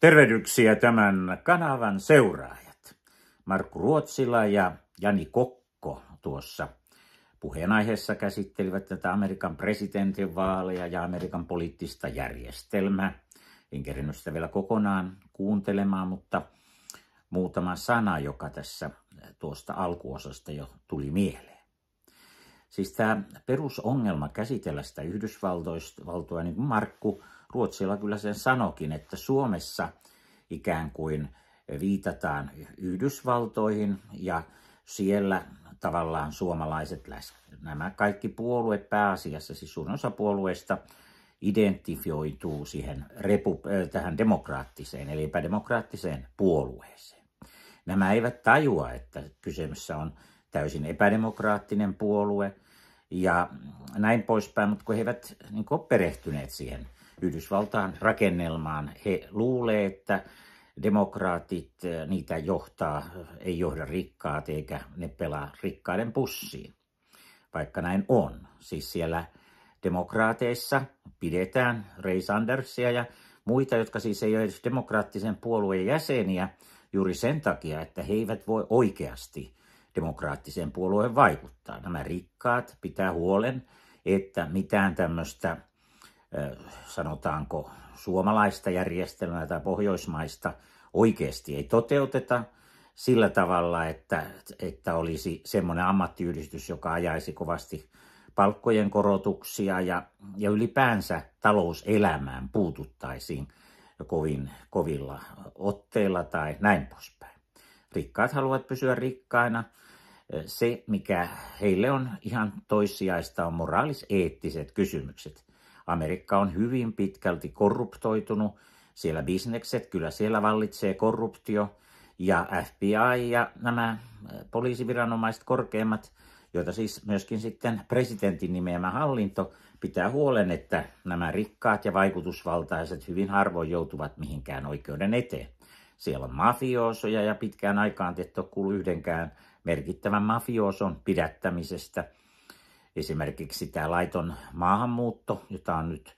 Tervehdyksiä tämän kanavan seuraajat. Markku Ruotsila ja Jani Kokko tuossa puheenaiheessa käsittelivät tätä Amerikan presidentinvaaleja ja Amerikan poliittista järjestelmää. En kerinyt sitä vielä kokonaan kuuntelemaan, mutta muutama sana, joka tässä tuosta alkuosasta jo tuli mieleen. Siis tämä perusongelma käsitellä sitä Yhdysvaltoja, niin kuin Markku Ruotsilla kyllä sen sanokin, että Suomessa ikään kuin viitataan Yhdysvaltoihin ja siellä tavallaan suomalaiset, nämä kaikki puolueet pääasiassa, siis suurin osa puolueista identifioituu siihen repu, äh, tähän demokraattiseen, eli epädemokraattiseen puolueeseen. Nämä eivät tajua, että kyseessä on täysin epädemokraattinen puolue ja näin poispäin, mutta kun he eivät niin kuin, perehtyneet siihen Yhdysvaltain rakennelmaan. He luulee, että demokraatit, niitä johtaa, ei johda rikkaat eikä ne pelaa rikkaiden pussiin, vaikka näin on. Siis siellä demokraateissa pidetään Ray Sandersia ja muita, jotka siis ei ole edes demokraattisen puolueen jäseniä juuri sen takia, että he eivät voi oikeasti demokraattiseen puolueen vaikuttaa. Nämä rikkaat pitää huolen, että mitään tämmöistä sanotaanko suomalaista järjestelmää tai pohjoismaista oikeasti ei toteuteta sillä tavalla, että, että olisi semmoinen ammattiyhdistys, joka ajaisi kovasti palkkojen korotuksia ja, ja ylipäänsä talouselämään puututtaisiin kovin, kovilla otteilla tai näin poispäin. Rikkaat haluavat pysyä rikkaina. Se, mikä heille on ihan toissijaista, on moraalis-eettiset kysymykset – Amerikka on hyvin pitkälti korruptoitunut, siellä bisnekset, kyllä siellä vallitsee korruptio, ja FBI ja nämä poliisiviranomaiset korkeimmat, joita siis myöskin sitten presidentin nimeämä hallinto pitää huolen, että nämä rikkaat ja vaikutusvaltaiset hyvin harvoin joutuvat mihinkään oikeuden eteen. Siellä on mafioosoja ja pitkään aikaan tehty kuulu yhdenkään merkittävän mafiooson pidättämisestä – esimerkiksi tämä laiton maahanmuutto, jota on nyt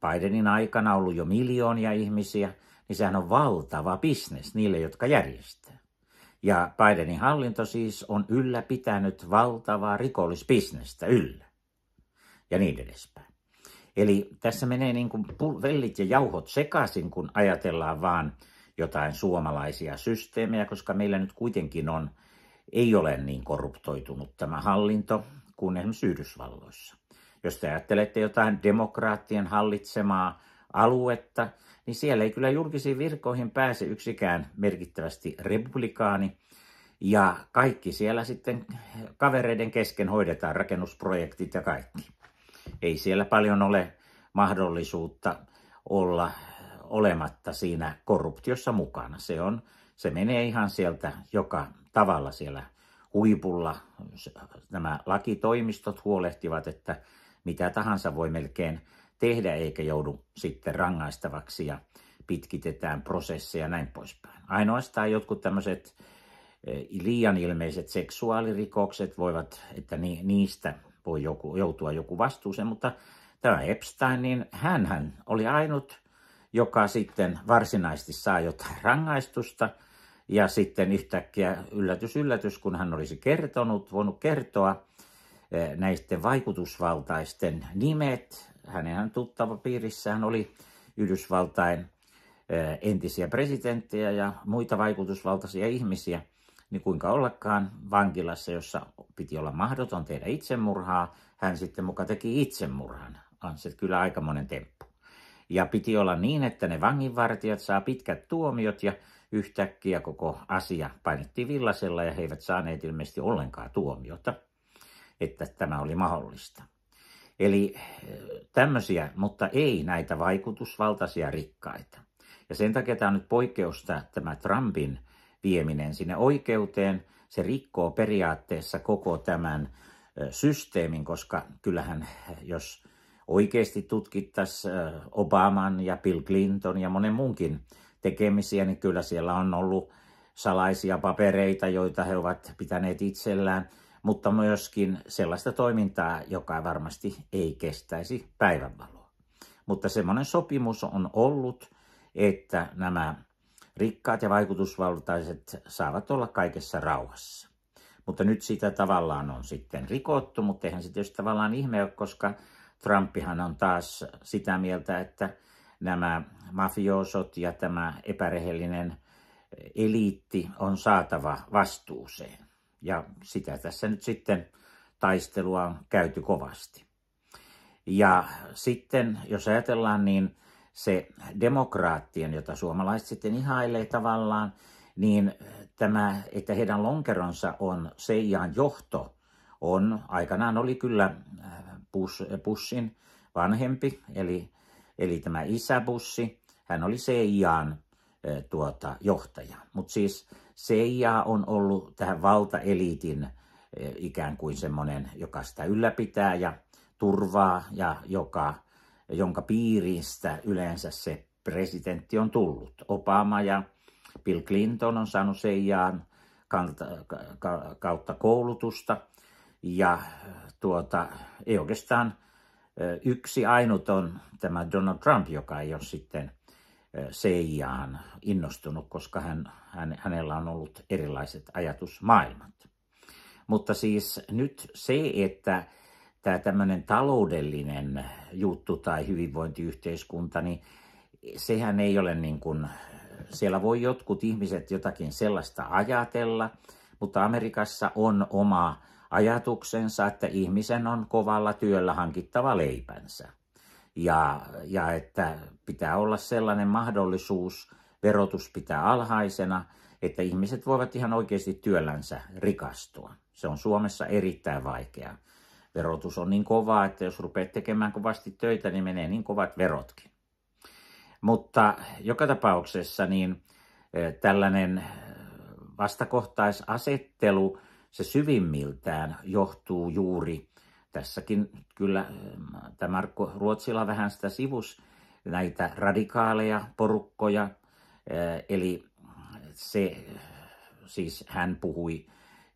Bidenin aikana ollut jo miljoonia ihmisiä, niin sehän on valtava bisnes niille, jotka järjestää. Ja Bidenin hallinto siis on ylläpitänyt valtavaa rikollisbisnestä yllä ja niin edespäin. Eli tässä menee niin kuin vellit ja jauhot sekaisin, kun ajatellaan vaan jotain suomalaisia systeemejä, koska meillä nyt kuitenkin on – ei ole niin korruptoitunut tämä hallinto kuin esimerkiksi Yhdysvalloissa. Jos te ajattelette jotain demokraattien hallitsemaa aluetta, niin siellä ei kyllä julkisiin virkoihin pääse yksikään merkittävästi republikaani. Ja kaikki siellä sitten kavereiden kesken hoidetaan rakennusprojektit ja kaikki. Ei siellä paljon ole mahdollisuutta olla olematta siinä korruptiossa mukana. Se on se menee ihan sieltä joka tavalla siellä huipulla. Nämä lakitoimistot huolehtivat, että mitä tahansa voi melkein tehdä eikä joudu sitten rangaistavaksi ja pitkitetään prosesseja ja näin poispäin. Ainoastaan jotkut tämmöiset e, liian ilmeiset seksuaalirikokset voivat, että niistä voi joku, joutua joku vastuuseen, mutta tämä Epstein, niin hänhän oli ainut, joka sitten varsinaisesti saa jotain rangaistusta – ja sitten yhtäkkiä yllätys, yllätys, kun hän olisi kertonut, voinut kertoa eh, näisten vaikutusvaltaisten nimet. Hänen tuttava piirissään oli Yhdysvaltain eh, entisiä presidenttejä ja muita vaikutusvaltaisia ihmisiä, niin kuinka ollakaan vankilassa, jossa piti olla mahdoton tehdä itsemurhaa, hän sitten muka teki itsemurhan. On se kyllä aikamoinen temppu. Ja piti olla niin, että ne vanginvartijat saa pitkät tuomiot ja yhtäkkiä koko asia painettiin villasella ja he eivät saaneet ilmeisesti ollenkaan tuomiota, että tämä oli mahdollista. Eli eh, tämmöisiä, mutta ei näitä vaikutusvaltaisia rikkaita. Ja sen takia tämä on nyt poikkeusta tämä Trumpin vieminen sinne oikeuteen. Se rikkoo periaatteessa koko tämän eh, systeemin, koska kyllähän eh, jos oikeasti tutkittaisiin Obaman ja Bill Clinton ja monen muunkin tekemisiä, niin kyllä siellä on ollut salaisia papereita, joita he ovat pitäneet itsellään, mutta myöskin sellaista toimintaa, joka varmasti ei kestäisi päivänvaloa. Mutta semmoinen sopimus on ollut, että nämä rikkaat ja vaikutusvaltaiset saavat olla kaikessa rauhassa. Mutta nyt sitä tavallaan on sitten rikottu, mutta eihän se tietysti tavallaan ihme ole, koska Trumpihan on taas sitä mieltä, että nämä mafiosot ja tämä epärehellinen eliitti on saatava vastuuseen. Ja sitä tässä nyt sitten taistelua on käyty kovasti. Ja sitten, jos ajatellaan, niin se demokraattien, jota suomalaiset sitten ihailee tavallaan, niin tämä, että heidän lonkeronsa on Seijan johto, on aikanaan oli kyllä äh, Bushin vanhempi, eli, eli tämä isä Bushi, hän oli CIAn tuota, johtaja. Mutta siis CIA on ollut tähän valtaeliitin ikään kuin semmoinen, joka sitä ylläpitää ja turvaa ja joka, jonka piiristä yleensä se presidentti on tullut. Obama ja Bill Clinton on saanut CIAn kautta koulutusta ja äh, tuota, ei oikeastaan äh, yksi ainut on tämä Donald Trump, joka ei ole sitten Seijaan äh, innostunut, koska hän, hänellä on ollut erilaiset ajatusmaailmat. Mutta siis nyt se, että tämä tämmöinen taloudellinen juttu tai hyvinvointiyhteiskunta, niin sehän ei ole niin kuin, siellä voi jotkut ihmiset jotakin sellaista ajatella, mutta Amerikassa on oma ajatuksensa, että ihmisen on kovalla työllä hankittava leipänsä. Ja, ja että pitää olla sellainen mahdollisuus, verotus pitää alhaisena, että ihmiset voivat ihan oikeasti työllänsä rikastua. Se on Suomessa erittäin vaikeaa. Verotus on niin kovaa, että jos rupeat tekemään kovasti töitä, niin menee niin kovat verotkin. Mutta joka tapauksessa niin eh, tällainen eh, vastakohtaisasettelu se syvimmiltään johtuu juuri tässäkin kyllä tämä Markku Ruotsila vähän sitä sivus näitä radikaaleja porukkoja, eh, eli se, siis hän puhui,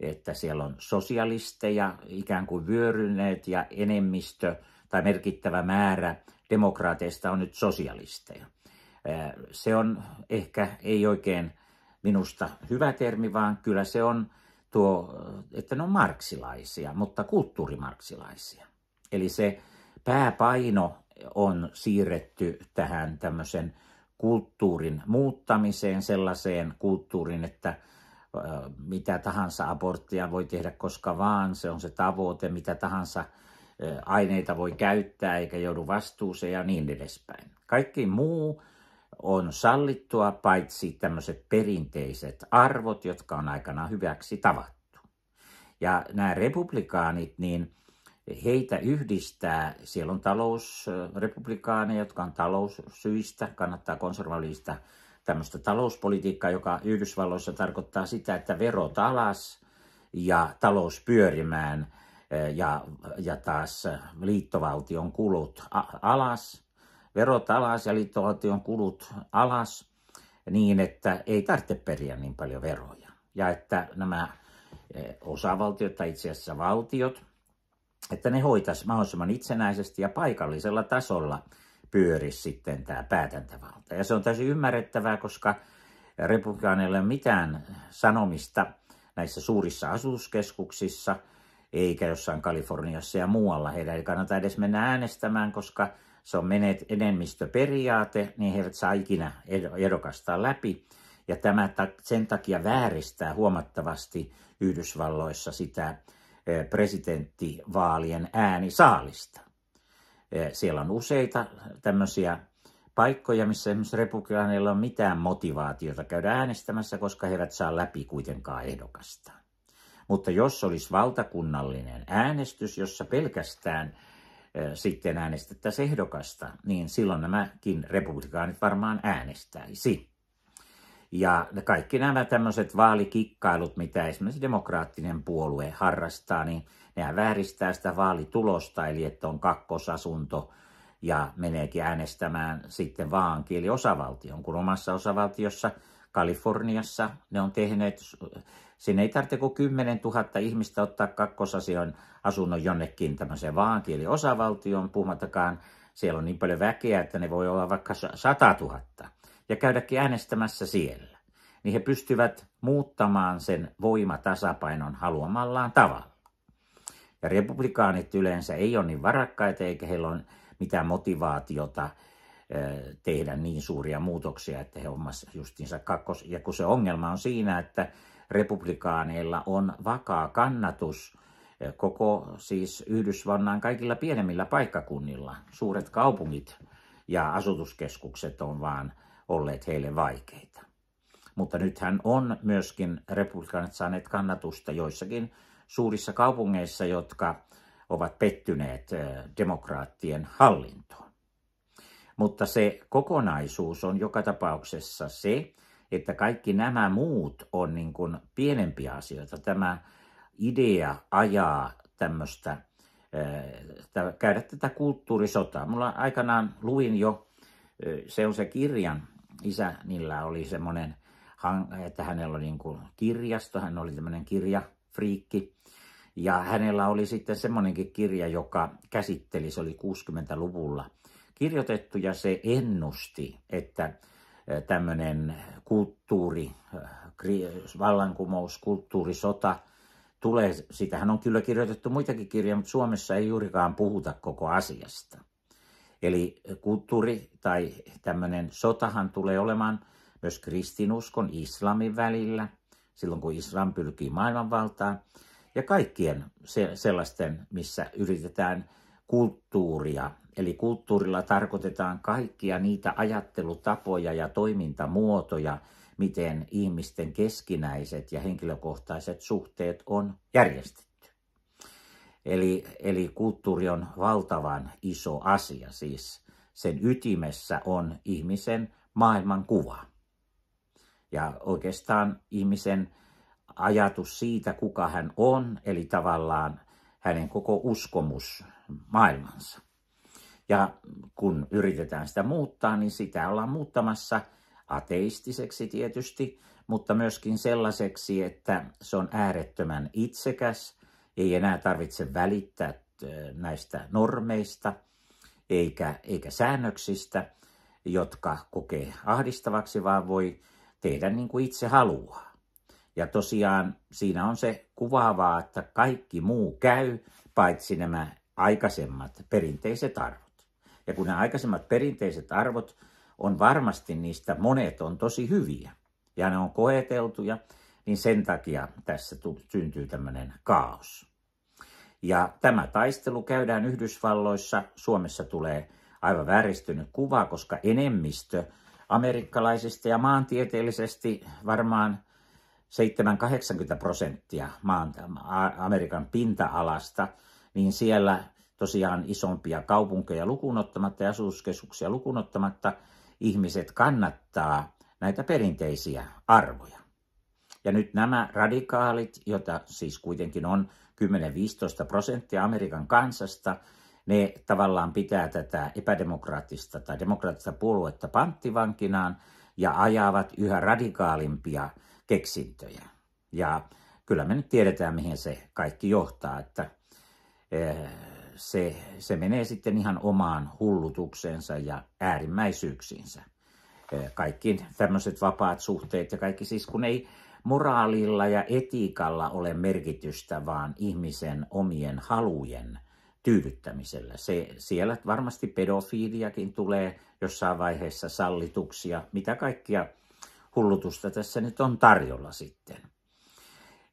että siellä on sosialisteja ikään kuin vyöryneet ja enemmistö tai merkittävä määrä demokraateista on nyt sosialisteja. Eh, se on ehkä ei oikein minusta hyvä termi, vaan kyllä se on tuo, että ne on marksilaisia, mutta kulttuurimarksilaisia. Eli se pääpaino on siirretty tähän tämmöisen kulttuurin muuttamiseen, sellaiseen kulttuurin, että mitä tahansa aborttia voi tehdä koska vaan, se on se tavoite, mitä tahansa aineita voi käyttää eikä joudu vastuuseen ja niin edespäin. Kaikki muu on sallittua paitsi tämmöiset perinteiset arvot, jotka on aikanaan hyväksi tavattu. Ja nämä republikaanit, niin heitä yhdistää, siellä on talousrepublikaaneja, jotka on taloussyistä, kannattaa konservatiivista tämmöistä talouspolitiikkaa, joka Yhdysvalloissa tarkoittaa sitä, että verot alas ja talous pyörimään eh, ja, ja taas liittovaltion kulut alas verot alas ja liittovaltion kulut alas niin, että ei tarvitse periä niin paljon veroja. Ja että nämä eh, osavaltiot tai itse asiassa valtiot, että ne hoitaisi mahdollisimman itsenäisesti ja paikallisella tasolla pyörisi sitten tämä päätäntävalta. Ja se on täysin ymmärrettävää, koska republikaaneilla ei ole mitään sanomista näissä suurissa asutuskeskuksissa, eikä jossain Kaliforniassa ja muualla. Heidän ei kannata edes mennä äänestämään, koska se on menet enemmistöperiaate, niin he eivät saa ikinä edokasta läpi. Ja tämä sen takia vääristää huomattavasti Yhdysvalloissa sitä e, presidenttivaalien äänisaalista. E, siellä on useita tämmöisiä paikkoja, missä esimerkiksi republikaaneilla on mitään motivaatiota käydä äänestämässä, koska he eivät saa läpi kuitenkaan ehdokasta. Mutta jos olisi valtakunnallinen äänestys, jossa pelkästään sitten äänestettäisiin ehdokasta, niin silloin nämäkin republikaanit varmaan äänestäisi. Ja kaikki nämä tämmöiset vaalikikkailut, mitä esimerkiksi demokraattinen puolue harrastaa, niin nehän vääristää sitä vaalitulosta, eli että on kakkosasunto ja meneekin äänestämään sitten vaan eli kun omassa osavaltiossa Kaliforniassa. Ne on tehneet, sinne ei tarvitse kuin 10 000 ihmistä ottaa kakkosasion asunnon jonnekin tämmöiseen vaankieliosavaltioon, puhumattakaan siellä on niin paljon väkeä, että ne voi olla vaikka 100 000 ja käydäkin äänestämässä siellä. Niin he pystyvät muuttamaan sen voimatasapainon haluamallaan tavalla. Ja republikaanit yleensä ei ole niin varakkaita eikä heillä ole mitään motivaatiota – tehdä niin suuria muutoksia, että he omassa justiinsa kakkos. Ja kun se ongelma on siinä, että republikaaneilla on vakaa kannatus koko siis Yhdysvallan kaikilla pienemmillä paikkakunnilla. Suuret kaupungit ja asutuskeskukset on vaan olleet heille vaikeita. Mutta nythän on myöskin republikaanit saaneet kannatusta joissakin suurissa kaupungeissa, jotka ovat pettyneet demokraattien hallintoon. Mutta se kokonaisuus on joka tapauksessa se, että kaikki nämä muut on niin kuin pienempiä asioita. Tämä idea ajaa tämmöistä, eh, käydä tätä kulttuurisotaa. Mulla aikanaan luin jo, eh, se on se kirjan, niillä oli semmoinen, että hänellä oli niin kuin kirjasto, hän oli tämmöinen kirjafriikki. Ja hänellä oli sitten semmoinenkin kirja, joka käsitteli, se oli 60-luvulla – kirjoitettu ja se ennusti, että tämmöinen kulttuuri, vallankumous, kulttuurisota tulee, sitähän on kyllä kirjoitettu muitakin kirjoja, mutta Suomessa ei juurikaan puhuta koko asiasta. Eli kulttuuri tai tämmöinen sotahan tulee olemaan myös kristinuskon, islamin välillä, silloin kun islam pyrkii maailmanvaltaan, ja kaikkien sellaisten, missä yritetään kulttuuria. Eli kulttuurilla tarkoitetaan kaikkia niitä ajattelutapoja ja toimintamuotoja, miten ihmisten keskinäiset ja henkilökohtaiset suhteet on järjestetty. Eli, eli kulttuuri on valtavan iso asia, siis sen ytimessä on ihmisen maailmankuva. Ja oikeastaan ihmisen ajatus siitä, kuka hän on, eli tavallaan – hänen koko uskomus maailmansa. Ja kun yritetään sitä muuttaa, niin sitä ollaan muuttamassa ateistiseksi tietysti, mutta myöskin sellaiseksi, että se on äärettömän itsekäs, ei enää tarvitse välittää näistä normeista eikä, eikä säännöksistä, jotka kokee ahdistavaksi, vaan voi tehdä niin kuin itse haluaa. Ja tosiaan siinä on se kuvaavaa, että kaikki muu käy, paitsi nämä aikaisemmat perinteiset arvot. Ja kun nämä aikaisemmat perinteiset arvot on varmasti niistä monet on tosi hyviä ja ne on koeteltuja, niin sen takia tässä syntyy tämmöinen kaos. Ja tämä taistelu käydään Yhdysvalloissa. Suomessa tulee aivan vääristynyt kuva, koska enemmistö amerikkalaisista ja maantieteellisesti varmaan 70-80 prosenttia maan, Amerikan pinta-alasta, niin siellä tosiaan isompia kaupunkeja lukunottamatta ja asutuskeskuksia lukunottamatta ihmiset kannattaa näitä perinteisiä arvoja. Ja nyt nämä radikaalit, joita siis kuitenkin on 10-15 prosenttia Amerikan kansasta, ne tavallaan pitää tätä epädemokraattista tai demokraattista puoluetta panttivankinaan, ja ajavat yhä radikaalimpia keksintöjä. Ja kyllä me nyt tiedetään, mihin se kaikki johtaa, että eh, se, se menee sitten ihan omaan hullutuksensa ja äärimmäisyyksiinsä. Eh, kaikki tämmöiset vapaat suhteet ja kaikki siis, kun ei moraalilla ja etiikalla ole merkitystä, vaan ihmisen omien halujen – tyydyttämisellä. Se, siellä varmasti pedofiiliakin tulee jossain vaiheessa sallituksia, mitä kaikkia hullutusta tässä nyt on tarjolla sitten.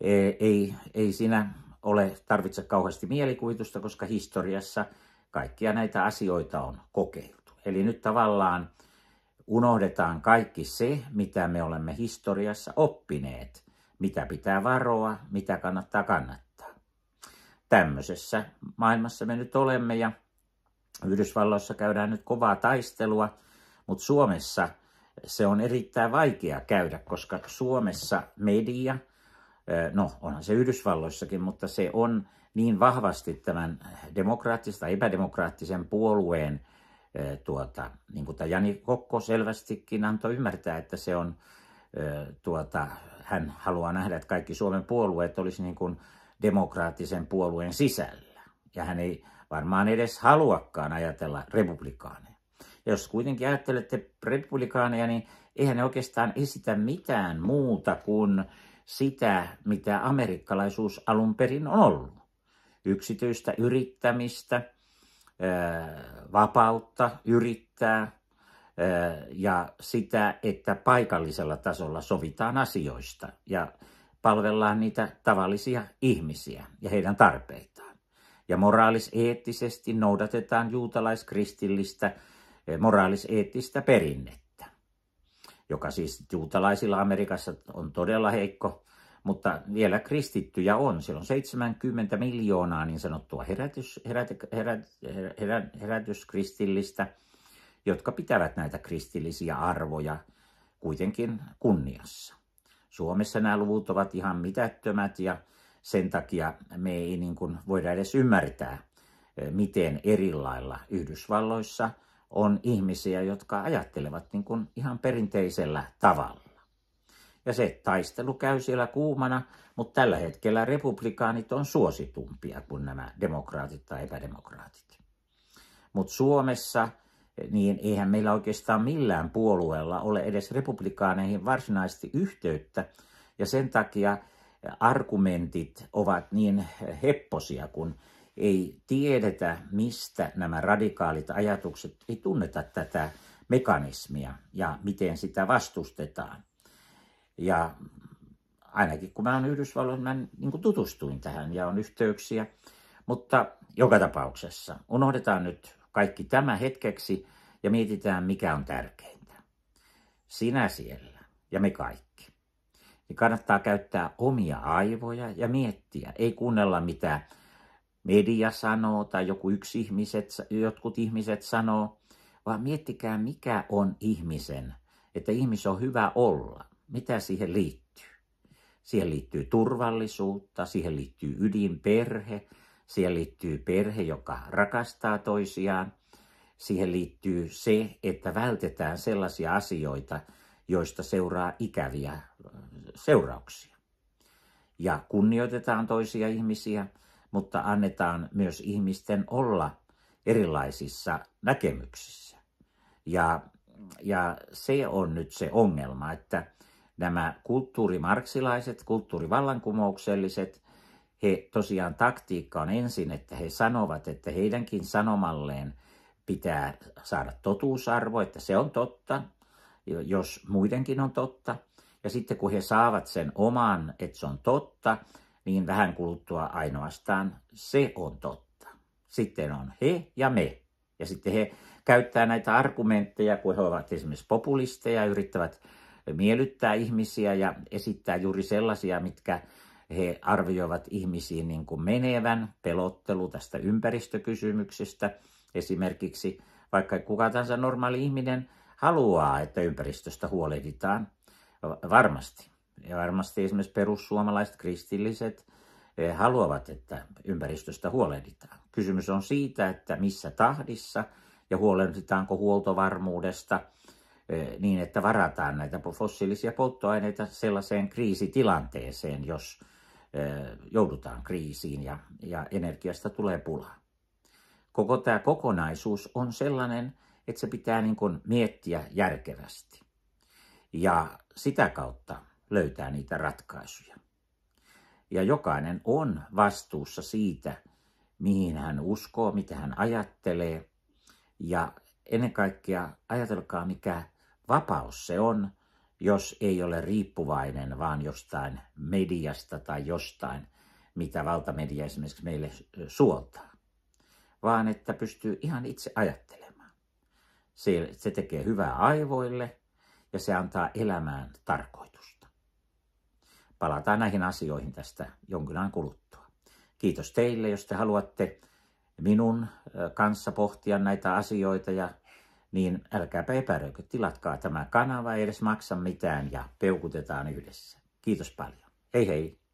E, ei, ei siinä ole tarvitse kauheasti mielikuvitusta, koska historiassa kaikkia näitä asioita on kokeiltu. Eli nyt tavallaan unohdetaan kaikki se, mitä me olemme historiassa oppineet, mitä pitää varoa, mitä kannattaa kannattaa tämmöisessä maailmassa me nyt olemme ja Yhdysvalloissa käydään nyt kovaa taistelua, mutta Suomessa se on erittäin vaikea käydä, koska Suomessa media, no onhan se Yhdysvalloissakin, mutta se on niin vahvasti tämän demokraattisen tai epädemokraattisen puolueen tuota, niin kuin Jani Kokko selvästikin antoi ymmärtää, että se on tuota, hän haluaa nähdä, että kaikki Suomen puolueet olisi niin kuin demokraattisen puolueen sisällä. Ja hän ei varmaan edes haluakaan ajatella republikaaneja. Jos kuitenkin ajattelette republikaaneja, niin eihän ne oikeastaan esitä mitään muuta kuin sitä, mitä amerikkalaisuus alun perin on ollut. Yksityistä yrittämistä, vapautta yrittää ja sitä, että paikallisella tasolla sovitaan asioista. Ja palvellaan niitä tavallisia ihmisiä ja heidän tarpeitaan. Ja moraalis noudatetaan juutalaiskristillistä eh, moraalis perinnettä, joka siis juutalaisilla Amerikassa on todella heikko, mutta vielä kristittyjä on. Siellä on 70 miljoonaa niin sanottua herätys, herät, herät, herät, herätyskristillistä, jotka pitävät näitä kristillisiä arvoja kuitenkin kunniassa. Suomessa nämä luvut ovat ihan mitättömät ja sen takia me ei niin kuin voida edes ymmärtää, e, miten eri lailla Yhdysvalloissa on ihmisiä, jotka ajattelevat niin kuin ihan perinteisellä tavalla. Ja se taistelu käy siellä kuumana, mutta tällä hetkellä republikaanit on suositumpia kuin nämä demokraatit tai epädemokraatit. Mutta Suomessa – niin eihän meillä oikeastaan millään puolueella ole edes republikaaneihin varsinaisesti yhteyttä, ja sen takia argumentit ovat niin hepposia, kun ei tiedetä, mistä nämä radikaalit ajatukset, ei tunneta tätä mekanismia ja miten sitä vastustetaan. Ja ainakin kun mä olen Yhdysvalloissa, mä niin tutustuin tähän ja on yhteyksiä. Mutta joka tapauksessa unohdetaan nyt kaikki tämä hetkeksi ja mietitään, mikä on tärkeintä. Sinä siellä ja me kaikki. Niin kannattaa käyttää omia aivoja ja miettiä. Ei kuunnella, mitä media sanoo tai joku yksi ihmiset, jotkut ihmiset sanoo, vaan miettikää, mikä on ihmisen, että ihmis on hyvä olla. Mitä siihen liittyy? Siihen liittyy turvallisuutta, siihen liittyy ydinperhe, Siihen liittyy perhe, joka rakastaa toisiaan. Siihen liittyy se, että vältetään sellaisia asioita, joista seuraa ikäviä äh, seurauksia. Ja kunnioitetaan toisia ihmisiä, mutta annetaan myös ihmisten olla erilaisissa näkemyksissä. Ja, ja se on nyt se ongelma, että nämä kulttuurimarksilaiset, kulttuurivallankumoukselliset – he tosiaan taktiikka on ensin, että he sanovat, että heidänkin sanomalleen pitää saada totuusarvo, että se on totta, jos muidenkin on totta. Ja sitten kun he saavat sen oman, että se on totta, niin vähän kuluttua ainoastaan se on totta. Sitten on he ja me. Ja sitten he käyttää näitä argumentteja, kun he ovat esimerkiksi populisteja, yrittävät miellyttää ihmisiä ja esittää juuri sellaisia, mitkä he arvioivat ihmisiin niin kuin menevän, pelottelu tästä ympäristökysymyksestä esimerkiksi, vaikka kuka tahansa normaali ihminen haluaa, että ympäristöstä huolehditaan varmasti. Ja varmasti esimerkiksi perussuomalaiset, kristilliset haluavat, että ympäristöstä huolehditaan. Kysymys on siitä, että missä tahdissa ja huolehditaanko huoltovarmuudesta eh, niin, että varataan näitä fossiilisia polttoaineita sellaiseen kriisitilanteeseen, jos joudutaan kriisiin ja, ja energiasta tulee pulaa. Koko tämä kokonaisuus on sellainen, että se pitää niin kuin miettiä järkevästi ja sitä kautta löytää niitä ratkaisuja. Ja jokainen on vastuussa siitä, mihin hän uskoo, mitä hän ajattelee ja ennen kaikkea ajatelkaa, mikä vapaus se on, jos ei ole riippuvainen vaan jostain mediasta tai jostain, mitä valtamedia esimerkiksi meille suoltaa, vaan että pystyy ihan itse ajattelemaan. Se, se tekee hyvää aivoille ja se antaa elämään tarkoitusta. Palataan näihin asioihin tästä jonkin ajan kuluttua. Kiitos teille, jos te haluatte minun kanssa pohtia näitä asioita ja niin älkääpä epäröikö, tilatkaa tämä kanava, ei edes maksa mitään ja peukutetaan yhdessä. Kiitos paljon. Hei hei!